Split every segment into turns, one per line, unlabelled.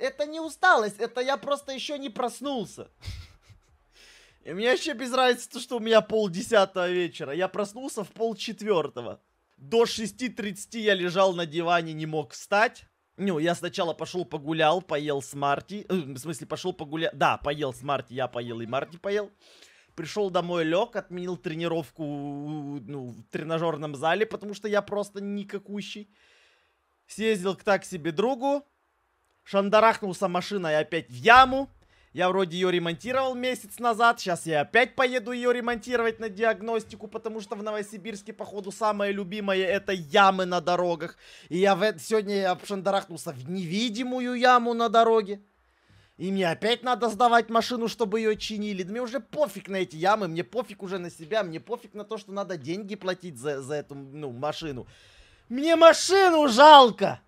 это не усталость, это я просто еще не проснулся. И мне вообще без разницы, то, что у меня пол десятого вечера. Я проснулся в пол четвертого. До 6.30 я лежал на диване, не мог встать. Ну, я сначала пошел погулял, поел с Марти. Э, в смысле, пошел погулял. Да, поел с Марти, я поел и Марти поел. Пришел домой, лег, отменил тренировку ну, в тренажерном зале, потому что я просто никакущий. Съездил к так себе другу, шандарахнулся машина и опять в яму. Я вроде ее ремонтировал месяц назад. Сейчас я опять поеду ее ремонтировать на диагностику, потому что в Новосибирске, походу, самое любимое это ямы на дорогах. И я в... сегодня я шандарахнулся в невидимую яму на дороге. И мне опять надо сдавать машину, чтобы ее чинили. Да мне уже пофиг на эти ямы, мне пофиг уже на себя, мне пофиг на то, что надо деньги платить за, за эту ну, машину. Мне машину жалко!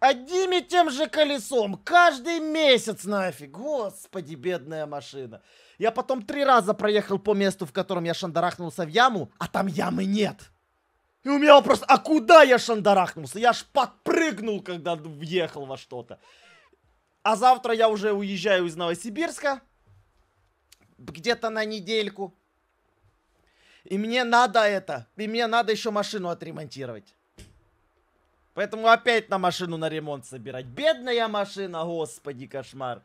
Одним и тем же колесом. Каждый месяц нафиг. Господи, бедная машина. Я потом три раза проехал по месту, в котором я шандарахнулся в яму, а там ямы нет. И у меня вопрос, а куда я шандарахнулся? Я ж подпрыгнул, когда въехал во что-то. А завтра я уже уезжаю из Новосибирска. Где-то на недельку. И мне надо это. И мне надо еще машину отремонтировать. Поэтому опять на машину на ремонт собирать. Бедная машина, господи, кошмар.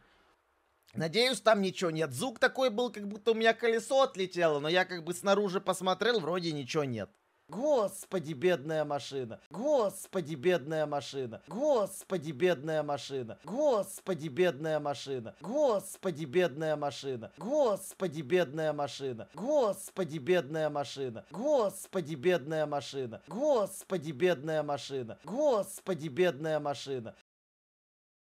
Надеюсь, там ничего нет. Звук такой был, как будто у меня колесо отлетело, но я как бы снаружи посмотрел, вроде ничего нет. Господи, бедная машина! Господи, бедная машина! Господи, бедная машина! Господи, бедная машина! Господи, бедная машина! Господи, бедная машина! Господи, бедная машина! Господи, бедная машина! Господи, бедная машина! Господи, бедная машина!